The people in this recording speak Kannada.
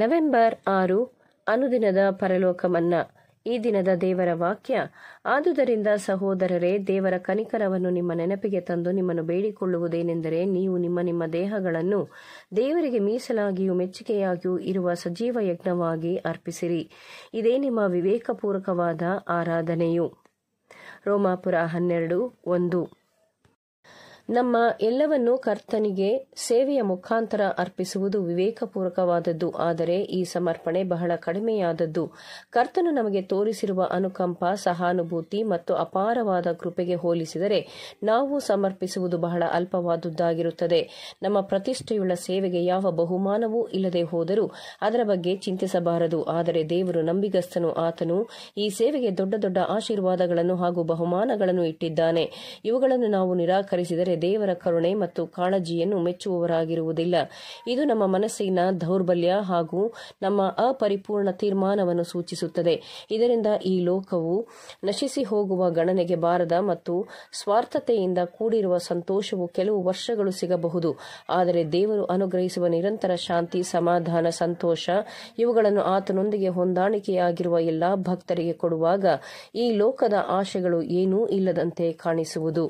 ನವೆಂಬರ್ ಆರು ಅನುದಿನದ ಪರಲೋಕಮನ್ನ ಈ ದಿನದ ದೇವರ ವಾಕ್ಯ ಆದುದರಿಂದ ಸಹೋದರರೇ ದೇವರ ಕನಿಕರವನ್ನು ನಿಮ್ಮ ನೆನಪಿಗೆ ತಂದು ನಿಮ್ಮನ್ನು ಬೇಡಿಕೊಳ್ಳುವುದೇನೆಂದರೆ ನೀವು ನಿಮ್ಮ ನಿಮ್ಮ ದೇಹಗಳನ್ನು ದೇವರಿಗೆ ಮೀಸಲಾಗಿಯೂ ಮೆಚ್ಚುಗೆಯಾಗಿಯೂ ಇರುವ ಸಜೀವ ಯಜ್ಞವಾಗಿ ಅರ್ಪಿಸಿರಿ ಇದೇ ನಿಮ್ಮ ವಿವೇಕಪೂರ್ವಕವಾದ ಆರಾಧನೆಯು ರೋಮಾಪುರ ಹನ್ನೆರಡು ಒಂದು ನಮ್ಮ ಎಲ್ಲವನ್ನೂ ಕರ್ತನಿಗೆ ಸೇವೆಯ ಮುಖಾಂತರ ಅರ್ಪಿಸುವುದು ವಿವೇಕಪೂರ್ವಕವಾದದ್ದು ಆದರೆ ಈ ಸಮರ್ಪಣೆ ಬಹಳ ಕಡಿಮೆಯಾದದ್ದು ಕರ್ತನು ನಮಗೆ ತೋರಿಸಿರುವ ಅನುಕಂಪ ಸಹಾನುಭೂತಿ ಮತ್ತು ಅಪಾರವಾದ ಕೃಪೆಗೆ ಹೋಲಿಸಿದರೆ ನಾವು ಸಮರ್ಪಿಸುವುದು ಬಹಳ ಅಲ್ಪವಾದುದ್ದಾಗಿರುತ್ತದೆ ನಮ್ಮ ಪ್ರತಿಷ್ಠೆಯುಳ್ಳ ಸೇವೆಗೆ ಯಾವ ಬಹುಮಾನವೂ ಇಲ್ಲದೆ ಹೋದರೂ ಅದರ ಬಗ್ಗೆ ಚಿಂತಿಸಬಾರದು ಆದರೆ ದೇವರು ನಂಬಿಗಸ್ತನು ಆತನು ಈ ಸೇವೆಗೆ ದೊಡ್ಡ ದೊಡ್ಡ ಆಶೀರ್ವಾದಗಳನ್ನು ಹಾಗೂ ಬಹುಮಾನಗಳನ್ನು ಇಟ್ಟಿದ್ದಾನೆ ಇವುಗಳನ್ನು ನಾವು ನಿರಾಕರಿಸಿದರೆ ದೇವರ ಕರುಣೆ ಮತ್ತು ಕಾಳಜಿಯನ್ನು ಮೆಚ್ಚುವವರಾಗಿರುವುದಿಲ್ಲ ಇದು ನಮ್ಮ ಮನಸ್ಸಿನ ದೌರ್ಬಲ್ಯ ಹಾಗೂ ನಮ್ಮ ಅಪರಿಪೂರ್ಣ ತೀರ್ಮಾನವನ್ನು ಸೂಚಿಸುತ್ತದೆ ಇದರಿಂದ ಈ ಲೋಕವು ನಶಿಸಿ ಹೋಗುವ ಗಣನೆಗೆ ಬಾರದ ಮತ್ತು ಸ್ವಾರ್ಥತೆಯಿಂದ ಕೂಡಿರುವ ಸಂತೋಷವು ಕೆಲವು ವರ್ಷಗಳು ಸಿಗಬಹುದು ಆದರೆ ದೇವರು ಅನುಗ್ರಹಿಸುವ ನಿರಂತರ ಶಾಂತಿ ಸಮಾಧಾನ ಸಂತೋಷ ಇವುಗಳನ್ನು ಆತನೊಂದಿಗೆ ಹೊಂದಾಣಿಕೆಯಾಗಿರುವ ಎಲ್ಲಾ ಭಕ್ತರಿಗೆ ಕೊಡುವಾಗ ಈ ಲೋಕದ ಆಶೆಗಳು ಏನೂ ಇಲ್ಲದಂತೆ ಕಾಣಿಸುವುದು